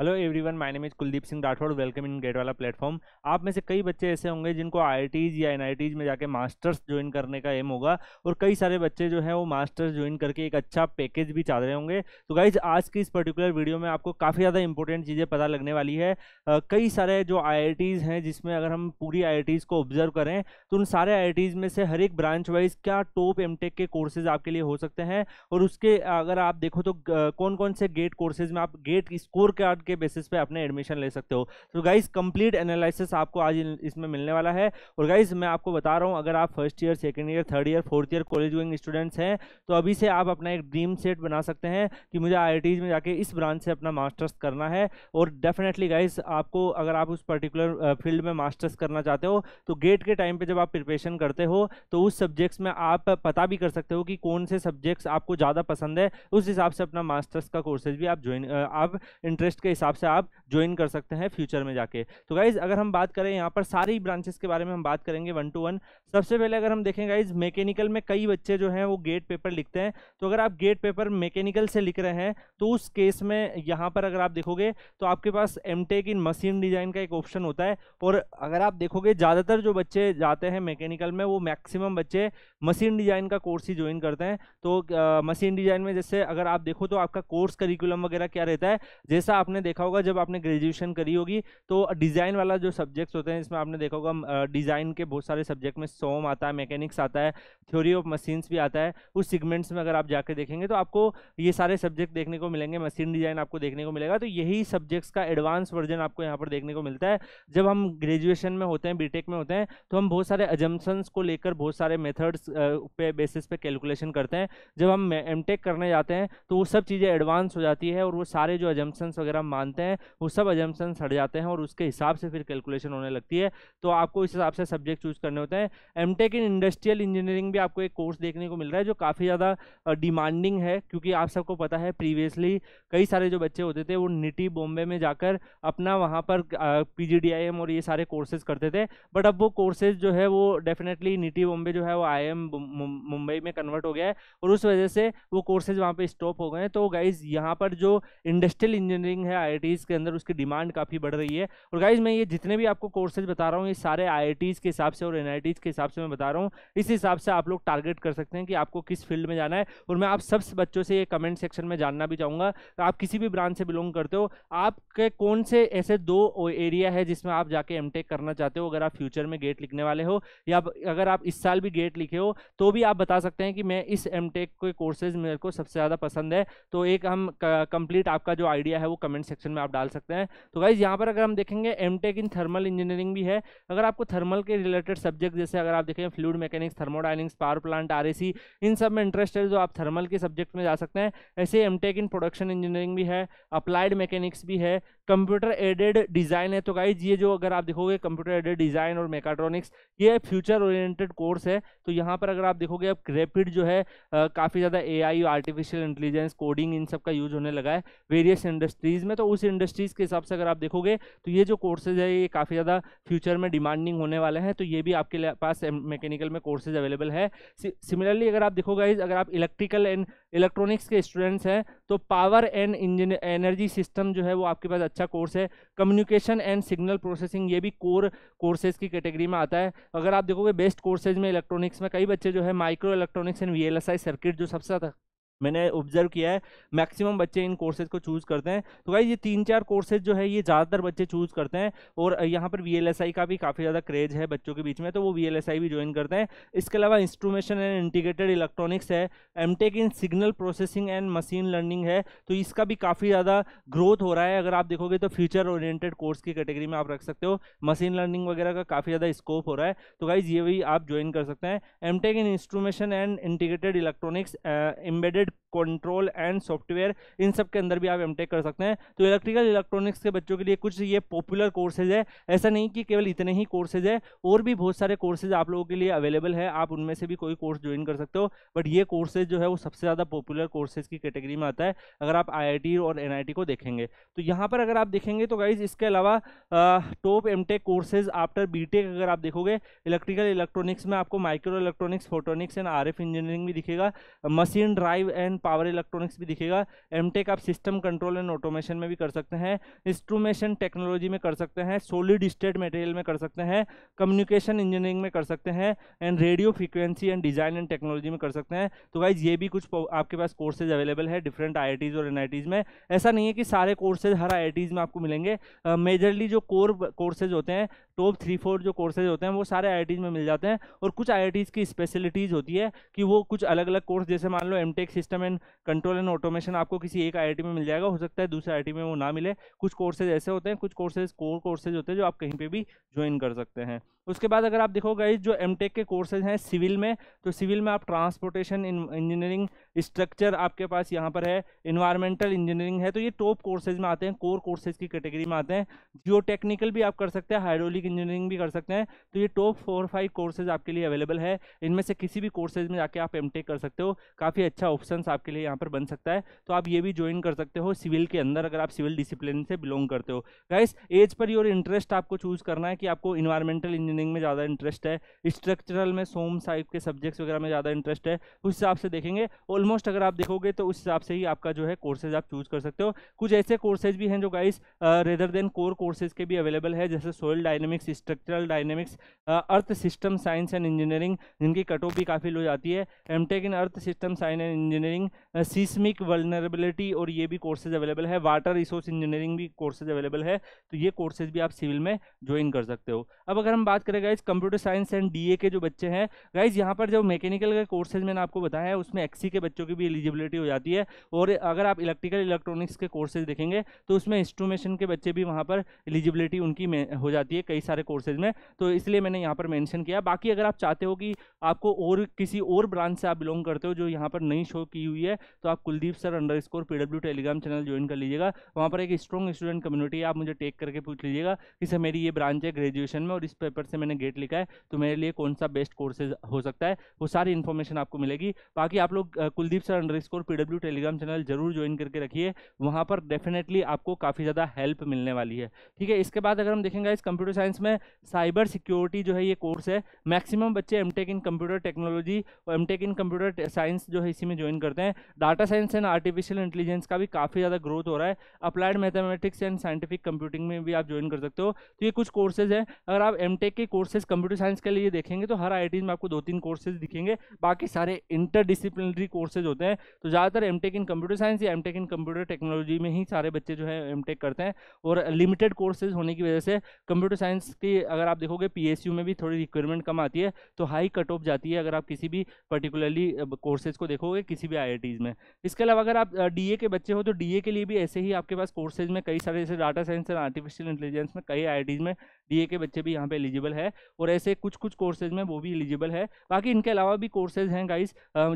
Hello everyone my name is Kuldeep Singh Rathore welcome in GATE वाला platform आप में से कई बच्चे ऐसे होंगे जिनको आई या एन में जाके मास्टर्स ज्वाइन करने का एम होगा और कई सारे बच्चे जो हैं वो मास्टर्स ज्वाइन करके एक अच्छा पैकेज भी चाह रहे होंगे तो गाइज आज की इस पर्टिकुलर वीडियो में आपको काफ़ी ज़्यादा इंपॉर्टेंट चीज़ें पता लगने वाली है आ, कई सारे जो आई हैं जिसमें अगर हम पूरी आई को ऑब्जर्व करें तो उन सारे आई में से हर एक ब्रांच वाइज क्या टॉप एम के कोर्सेज आपके लिए हो सकते हैं और उसके अगर आप देखो तो कौन कौन से गेट कोर्सेज में आप गेट स्कोर के के बेसिस पे अपने एडमिशन ले सकते हो तो गाइज कंप्लीट एनालिसिस आपको आज इसमें मिलने वाला है और गाइज मैं आपको बता रहा हूँ अगर आप first year second year third year fourth year college going students हैं तो अभी से आप अपना एक ड्रीम सेट बना सकते हैं कि मुझे आई में जाके इस ब्रांच से अपना मास्टर्स करना है और डेफिनेटली गाइज आपको अगर आप उस पर्टिकुलर फील्ड में मास्टर्स करना चाहते हो तो गेट के टाइम पर जब आप प्रिपरेशन करते हो तो उस सब्जेक्ट्स में आप पता भी कर सकते हो कि कौन से सब्जेक्ट्स आपको ज़्यादा पसंद है उस हिसाब से अपना मास्टर्स का कोर्सेज भी आप ज्वाइन आप इंटरेस्ट के हिसाब से आप ज्वाइन कर सकते हैं फ्यूचर में जाके तो गाइज़ अगर हम बात करें यहाँ पर सारी ब्रांचेस के बारे में हम बात करेंगे वन टू वन सबसे पहले अगर हम देखें गाइज़ मैकेनिकल में कई बच्चे जो हैं वो गेट पेपर लिखते हैं तो अगर आप गेट पेपर मैकेनिकल से लिख रहे हैं तो उस केस में यहाँ पर अगर आप देखोगे तो आपके पास एम इन मशीन डिज़ाइन का एक ऑप्शन होता है और अगर आप देखोगे ज़्यादातर जो बच्चे जाते हैं मैकेनिकल में वो मैक्सिमम बच्चे मशीन डिज़ाइन का कोर्स ही ज्वाइन करते हैं तो मशीन डिज़ाइन में जैसे अगर आप देखो तो आपका कोर्स करिकुलम वगैरह क्या रहता है जैसा आपने देखा होगा जब आपने ग्रेजुएशन करी होगी तो डिज़ाइन वाला जो सब्जेक्ट्स होते हैं इसमें आपने देखा होगा डिज़ाइन के बहुत सारे सब्जेक्ट में सोम आता है मैकेनिक्स आता है थ्योरी ऑफ मशीन्स भी आता है उस सिगमेंट्स में अगर आप जाकर देखेंगे तो आपको ये सारे सब्जेक्ट देखने को मिलेंगे मशीन डिज़ाइन आपको देखने को मिलेगा तो यही सब्जेक्ट्स का एडवांस वर्जन आपको यहाँ पर देखने को मिलता है जब हम ग्रेजुएशन में होते हैं बीटेक में होते हैं तो हम बहुत सारे एजम्पन्स को लेकर बहुत सारे मेथड्स पे बेसिस पे कैलकुलेशन करते हैं जब हम एम करने जाते हैं तो वो सब चीज़ें एडवांस हो जाती है और वो सारे जो एजम्पन्स वगैरह मानते हैं वो सब एजम्सन सड़ जाते हैं और उसके हिसाब से फिर कैलकुलेशन होने लगती है तो आपको इस हिसाब से सब्जेक्ट चूज करने होते हैं एम इन इंडस्ट्रियल इंजीनियरिंग भी आपको एक कोर्स देखने को मिल रहा है जो काफ़ी ज़्यादा डिमांडिंग है क्योंकि आप सबको पता है प्रीवियसली कई सारे जो बच्चे होते थे वो निटी बॉम्बे में जाकर अपना वहाँ पर पी और ये सारे कोर्सेज करते थे बट अब वो कोर्सेज जो है वो डेफिनेटली निटी बॉम्बे जो है वो आई मुंबई में कन्वर्ट हो गया है और उस वजह से वो कोर्सेज वहाँ पर स्टॉप हो गए हैं तो गाइज़ यहाँ पर जो इंडस्ट्रियल इंजीनियरिंग है आई के अंदर उसकी डिमांड काफ़ी बढ़ रही है और गाइज मैं ये जितने भी आपको कोर्सेज बता रहा हूँ ये सारे आई के हिसाब से और एन के हिसाब से मैं बता रहा हूँ इस हिसाब से आप लोग टारगेट कर सकते हैं कि आपको किस फील्ड में जाना है और मैं आप सब बच्चों से ये कमेंट सेक्शन में जानना भी चाहूँगा आप किसी भी ब्रांच से बिलोंग करते हो आपके कौन से ऐसे दो एरिया है जिसमें आप जाके एम करना चाहते हो अगर आप फ्यूचर में गेट लिखने वाले हो या अगर आप इस साल भी गेट लिखे हो तो भी आप बता सकते हैं कि मैं इस एम के कोर्सेज मेरे को सबसे ज़्यादा पसंद है तो एक हम कंप्लीट आपका जो आइडिया है वो कमेंट सेक्शन में आप डाल सकते हैं तो गाइज यहाँ पर अगर हम देखेंगे एम इन थर्मल इंजीनियरिंग भी है अगर आपको थर्मल के रिलेटेड सब्जेक्ट जैसे अगर आप देखें fluid mechanics thermodynamics power plant आर इन सब में इंटरेस्ट है जो आप थर्मल के सब्जेक्ट में जा सकते हैं ऐसे एम इन प्रोडक्शन इंजीनियरिंग भी है अप्लाइड मैकेनिक्स भी है कंप्यूटर एडेड डिज़ाइन है तो गाइज ये जो अगर आप देखोगे कंप्यूटर एडेड डिज़ाइन और मेकाट्रॉनिक्स ये फ्यूचर ओरिएंटेड कोर्स है तो यहाँ पर अगर आप देखोगे अब रेपिड जो है काफ़ी ज़्यादा A I artificial intelligence coding इन सब का यूज होने लगा है वेरियस इंडस्ट्रीज़ में में तो उस इंडस्ट्रीज़ के हिसाब से अगर आप देखोगे तो ये जो कोर्सेज है ये काफ़ी ज़्यादा फ्यूचर में डिमांडिंग होने वाले हैं तो ये भी आपके पास मैकेनिकल में कोर्सेज अवेलेबल है सिमिलरली अगर आप देखोगे अगर आप इलेक्ट्रिकल एंड इलेक्ट्रॉनिक्स के स्टूडेंट्स हैं तो power and engine energy system जो है वो आपके पास अच्छा कोर्स है कम्युनिकेशन एंड सिग्नल प्रोसेसिंग ये भी कोर कोर्सेज की कैटेगरी में आता है अगर आप देखोगे बेस्ट कोर्सेज में इलेक्ट्रॉनिक्स में कई बच्चे जो है microelectronics and V circuit जो सबसे मैंने ऑब्जर्व किया है मैक्सिमम बच्चे इन कोर्सेज को चूज़ करते हैं तो भाई ये तीन चार कोर्सेज जो है ये ज़्यादातर बच्चे चूज़ करते हैं और यहाँ पर वी का भी काफ़ी ज़्यादा क्रेज है बच्चों के बीच में तो वो वी भी ज्वाइन करते हैं इसके अलावा इंस्ट्रूमेशन एंड इंटीग्रेटेड इलेक्ट्रॉनिक्स है M in signal processing and machine learning है तो इसका भी काफ़ी ज़्यादा ग्रोथ हो रहा है अगर आप देखोगे तो फ्यूचर ओरिएटेड कोर्स की कैटेगरी में आप रख सकते हो मशीन लर्निंग वगैरह का काफ़ी ज़्यादा स्कोप हो रहा है तो भाई ये भी आप ज्वाइन कर सकते हैं M in instrumentation and integrated electronics embedded embedded control and software इन सब के अंदर भी आप एमटेक कर सकते हैं तो इलेक्ट्रिकल इलेक्ट्रॉनिक्स के बच्चों के लिए कुछ ये पॉपुलर कोर्सेज है ऐसा नहीं कि केवल इतने ही कोर्सेज है और भी बहुत सारे कोर्सेज आप लोगों के लिए अवेलेबल है आप उनमें से भी कोई कोर्स ज्वाइन कर सकते हो बट ये कोर्सेज जो है वो सबसे ज़्यादा पॉपुलर कोर्सेज की कैटेगरी में आता है अगर आप आई और एन को देखेंगे तो यहाँ पर अगर आप देखेंगे तो गाइज इसके अलावा top M courses after B अगर आप देखोगे इलेक्ट्रिकल इलेक्ट्रॉनिक्स में आपको microelectronics photonics and R engineering भी दिखेगा machine drive and power electronics भी दिखेगा एमटेक e आप सिस्टम कंट्रोल एंड ऑटोमेशन में भी कर सकते हैं इंस्ट्रूमेशन टेक्नोलॉजी में कर सकते हैं सोलिड स्टेट मटेरियल में कर सकते हैं कम्युनिकेशन इंजीनियरिंग में कर सकते हैं and radio frequency and design and technology में कर सकते हैं तो गाइज ये भी कुछ आपके पास कोर्सेज अवेलेबल है डिफरेंट आई और एन में ऐसा नहीं है कि सारे कोर्सेज हर आई में आपको मिलेंगे मेजरली जो कोर कोर्सेज होते हैं टॉप थ्री फोर जो कोर्सेज होते हैं वो सारे आई में मिल जाते हैं और कुछ आई की स्पेशलिटीज़ होती है कि वो कुछ अलग अलग कोर्स जैसे मान लो M Tech system and control and automation आपको किसी एक आई में मिल जाएगा हो सकता है दूसरे आई में वो ना मिले कुछ कोर्सेज ऐसे होते हैं कुछ कोर्सेज कोर कोर्सेज होते हैं जो आप कहीं पर भी ज्वाइन कर सकते हैं उसके बाद अगर आप देखोगे जो एम के कोर्सेज हैं सिविल में तो सिविल में आप ट्रांसपोर्टेशन इंजीनियरिंग स्ट्रक्चर आपके पास यहाँ पर है इन्वायरमेंटल इंजीनियरिंग है तो ये टॉप कोर्सेज में आते हैं कोर कोर्सेज की कैटेगरी में आते हैं जियो टेक्निकल भी आप कर सकते हैं हाइड्रोलिक इंजीनियरिंग भी कर सकते हैं तो ये टॉप फोर फाइव कोर्सेज आपके लिए अवेलेबल है इनमें से किसी भी कोर्सेज में जाके आप एम कर सकते हो काफ़ी अच्छा ऑप्शन आपके लिए यहाँ पर बन सकता है तो आप ये भी ज्वाइन कर सकते हो सिविल के अंदर अगर आप सिविल डिसिप्लिन से बिलोंग करते हो guys as per your interest आपको चूज करना है कि आपको इन्वायरमेंटल इंजीनियर इंजीनियरिंग में ज़्यादा इंटरेस्ट है स्ट्रक्चरल में सोम साइप के सब्जेक्ट्स वगैरह में ज़्यादा इंटरेस्ट है उस हिसाब से देखेंगे ऑलमोस्ट अगर आप देखोगे तो उस हिसाब से ही आपका जो है कोर्सेज आप चूज कर सकते हो कुछ ऐसे कोर्सेज भी हैं जो guys rather than core courses के भी अवेलेबल है जैसे soil dynamics structural dynamics earth system science and engineering जिनकी कट ऑफ भी काफ़ी लो जाती है M in earth system science and engineering seismic vulnerability और ये भी कोर्सेज अवेलेबल है वाटर रिसोर्स इंजीनियरिंग भी कोर्सेज अवेलेबल है तो ये कोर्सेज भी आप सिविल में ज्वाइन कर सकते हो अब अगर हम बात करें गाइज कंप्यूटर साइंस एंड डी के जो बच्चे हैं गाइज यहाँ पर जो मैकेनिकल का कोर्सेज मैंने आपको बताया है उसमें एक्सी के बच्चों की भी एलिजिबिलिटी हो जाती है और अगर आप इलेक्ट्रिकल इलेक्ट्रॉनिक्स के कोर्सेज देखेंगे तो उसमें इंस्ट्रूमेशन के बच्चे भी वहाँ पर एलिजिबिलिटी उनकी हो जाती है कई सारे कोर्सेज में तो इसलिए मैंने यहाँ पर मैंशन किया बाकी अगर आप चाहते हो कि आपको और किसी और ब्रांच से आप बिलोंग करते हो जो यहाँ पर नई शो की हुई है तो आप Kuldeep sir underscore Telegram channel join कर लीजिएगा वहाँ पर एक स्ट्रॉन्ग स्टूडेंट कम्युनिटी है आप मुझे टेक करके पूछ लीजिएगा कि सर मेरी ये ब्रांच है ग्रेजुएशन में और इस पेपर से से मैंने गेट लिखा है तो मेरे लिए कौन सा बेस्ट कोर्सेज हो सकता है वो सारी इन्फॉर्मेशन आपको मिलेगी बाकी आप लोग Kuldeep sir underscore Telegram channel जरूर ज्वाइन करके रखिए वहाँ पर डेफिनेटली आपको काफ़ी ज़्यादा हेल्प मिलने वाली है ठीक है इसके बाद अगर हम देखेंगे इस कंप्यूटर साइंस में साइबर सिक्योरिटी जो है ये कोर्स है मैक्सिमम बच्चे एम इन कंप्यूटर टेक्नोलॉजी और एम इन कंप्यूटर साइंस जो है इसी में ज्वाइन करते हैं data science and artificial intelligence का भी काफ़ी ज़्यादा ग्रोथ हो रहा है applied mathematics and scientific computing में भी आप ज्वाइन कर सकते हो तो ये कुछ कोर्सेज हैं अगर आप एम के भी कोर्सेज कंप्यूटर साइंस के लिए देखेंगे तो हर आई में आपको दो तीन कोर्सेज दिखेंगे बाकी सारे इंटरडिसिप्लिनरी कोर्सेज होते हैं तो ज़्यादातर एम इन कंप्यूटर साइंस या एम इन कंप्यूटर टेक्नोलॉजी में ही सारे बच्चे जो है एम करते हैं और लिमिटेड कोर्सेज होने की वजह से कंप्यूटर साइंस की अगर आप देखोगे पी में भी थोड़ी रिक्वायरमेंट कम आती है तो हाई कट ऑफ जाती है अगर आप किसी भी पर्टिकुलरली कोर्सेज को देखोगे किसी भी आई में इसके अलावा अगर आप डी के बच्चे हो तो डी के लिए भी ऐसे ही आपके पास कोर्सेज में कई सारे जैसे data science and artificial intelligence में कई आई में डी के बच्चे भी यहाँ पे एलिजिबल एलिजिबल है और ऐसे कुछ कुछ कोर्सेज में वो भी एलिजिबल है बाकी इनके अलावा भी कोर्सेज हैं गाइस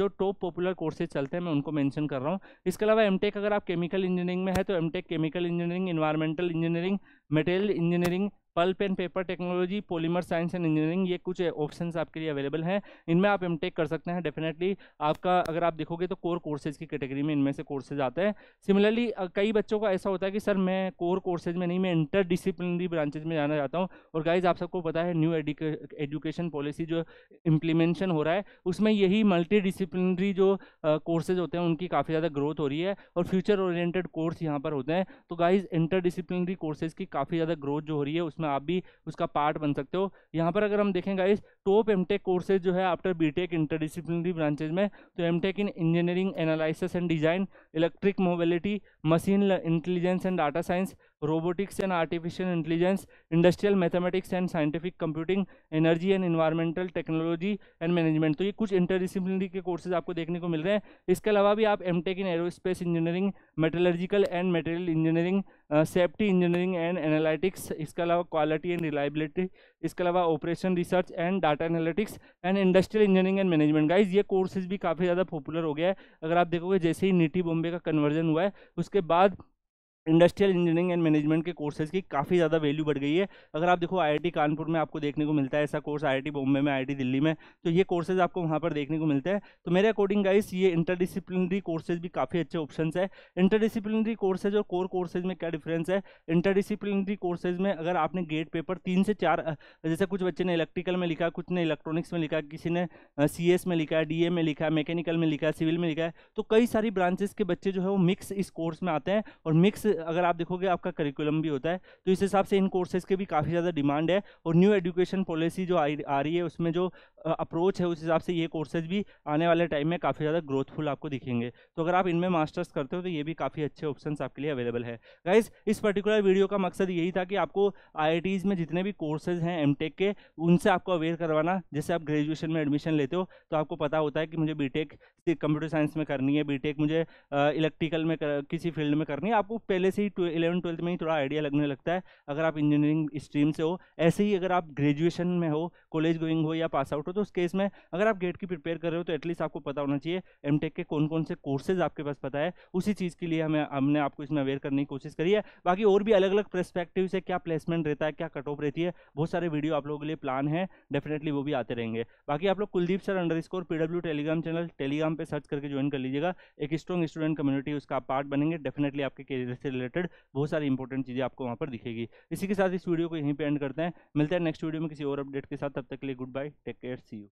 जो टॉप पॉपुलर कोर्सेज चलते हैं मैं उनको मैंशन कर रहा हूँ इसके अलावा एम अगर आप केमिकल इंजीनियरिंग में है तो M chemical engineering environmental engineering material engineering pulp and paper technology polymer science and engineering ये कुछ ऑप्शन आपके लिए अवेलेबल हैं इनमें आप एम कर सकते हैं डेफिनेटली आपका अगर आप देखोगे तो कोर कोर्सेज की कैटेगरी में इनमें से कोर्सेज आते हैं सिमिलरली कई बच्चों का ऐसा होता है कि सर मैं कोर कोर्सेज में नहीं मैं इंटर डिसिप्लिनरी ब्रांचेज में जाना चाहता हूँ और गाइज आप सबको पता है न्यू एजुकेशन पॉलिसी जो इम्प्लीमेंशन हो रहा है उसमें यही मल्टी डिसिप्लिनरी जो कोर्सेज होते हैं उनकी काफ़ी ज़्यादा ग्रोथ हो रही है और फ्यूचर ओरिएटेड कोर्स यहाँ पर होते हैं तो गाइज इंटर डिसिप्लिनरी कोर्सेज की काफ़ी ज़्यादा ग्रोथ जो हो रही है उसमें उसमें आप भी उसका पार्ट बन सकते हो यहाँ पर अगर हम देखेंगे guys top M Tech courses जो है after B Tech interdisciplinary branches में तो M Tech in engineering analysis and design electric mobility machine intelligence and data science robotics and artificial intelligence industrial mathematics and scientific computing energy and environmental technology and management तो ये कुछ interdisciplinary के courses आपको देखने को मिल रहे हैं इसके अलावा भी आप M Tech in aerospace engineering metallurgical and material engineering safety engineering and analytics इसके अलावा क्वालिटी एंड रिलायबिलिटी इसके अलावा operation research and data analytics and industrial engineering and management guys ये कोर्सेज भी काफ़ी ज़्यादा पॉपुलर हो गया है अगर आप देखोगे जैसे ही निटी बॉम्बे का कन्वर्जन हुआ है उसके बाद इंडस्ट्रियल इंजीनियरिंग एंड मैनेजमेंट के कोर्सेज की काफ़ी ज़्यादा वैल्यू बढ़ गई है अगर आप देखो आईआईटी कानपुर में आपको देखने को मिलता है ऐसा कोर्स आईआईटी बॉम्बे में आईआईटी दिल्ली में तो ये कोर्सेज आपको वहाँ पर देखने को मिलते हैं तो मेरे अकॉर्डिंग गाइस ये इंटरडिसिप्लिनरी कोर्सेज भी काफ़ी अच्छे ऑप्शन है इंटरडिसिप्लिनरी कोर्सेज और कोर कोर्सेज में क्या डिफरेंस है इंटरडिसिप्लिनरी कोर्सेज में अगर आपने गेट पेपर तीन से चार जैसे कुछ बच्चे ने इलेक्ट्रिकल में लिखा कुछ ने इलेक्ट्रॉनिक्स में लिखा किसी ने सी में लिखा है डी में लिखा है मैकेनिकल में लिखा है सिविल में लिखा है तो कई सारी ब्रांचेस के बच्चे जो है वो मिक्स इस कोर्स में आते हैं और मिक्स अगर आप देखोगे आपका करिकुलम भी होता है तो इस हिसाब से इन कोर्सेज के भी काफ़ी ज़्यादा डिमांड है और न्यू एजुकेशन पॉलिसी जो आ रही है उसमें जो अप्रोच है उस हिसाब से ये कोर्सेज भी आने वाले टाइम में काफ़ी ज़्यादा ग्रोथफुल आपको दिखेंगे तो अगर आप इनमें मास्टर्स करते हो तो ये भी काफ़ी अच्छे ऑप्शन आपके लिए अवेलेबल है गाइज इस पर्टिकुलर वीडियो का मकसद यही था कि आपको आई में जितने भी कोर्सेज हैं एम के उनसे आपको अवेयर करवाना जैसे आप ग्रेजुएशन में एडमिशन लेते हो तो आपको पता होता है कि मुझे बी कंप्यूटर साइंस में करनी है बी मुझे इलेक्ट्रिकल में किसी फील्ड में करनी है आपको पहले से ही इलेवन ट्वेल्थ में ही थोड़ा आइडिया लगने लगता है अगर आप इंजीनियरिंग स्ट्रीम से हो ऐसे ही अगर आप ग्रेजुएशन में हो कॉलेज गोइंग हो या पास आउट हो तो उस केस में अगर आप गेट की प्रिपेयर कर रहे हो तो एटलीस्ट आपको पता होना चाहिए एम के कौन कौन से कोर्सेज आपके पास पता है उसी चीज़ के लिए हमें हमने आपको इसमें अवेयर करने की कोशिश करी है बाकी और भी अलग अलग प्रस्पेक्टिव से क्या प्लेसमेंट रहता है क्या कट ऑफ रहती है बहुत सारे वीडियो आप लोगों के लिए प्लान है डेफिनेटली वो भी आते रहेंगे बाकी आप लोग Kuldeep sir underscore PW Telegram channel Telegram पर सर्च करके ज्वाइन कर लीजिएगा एक स्ट्रॉन्ग स्टूडेंट कम्युनिटी उसका पार्ट बनेंगे डेफिनेटली आपके करियर से रिलेटेड बहुत सारी इंपॉर्टेंट चीज़ें आपको वहाँ पर दिखेगी इसी के साथ इस वीडियो को यहीं पर एंड करते हैं मिलते हैं नेक्स्ट वीडियो में किसी और अपडेट के साथ तब तक के लिए good bye take care to you.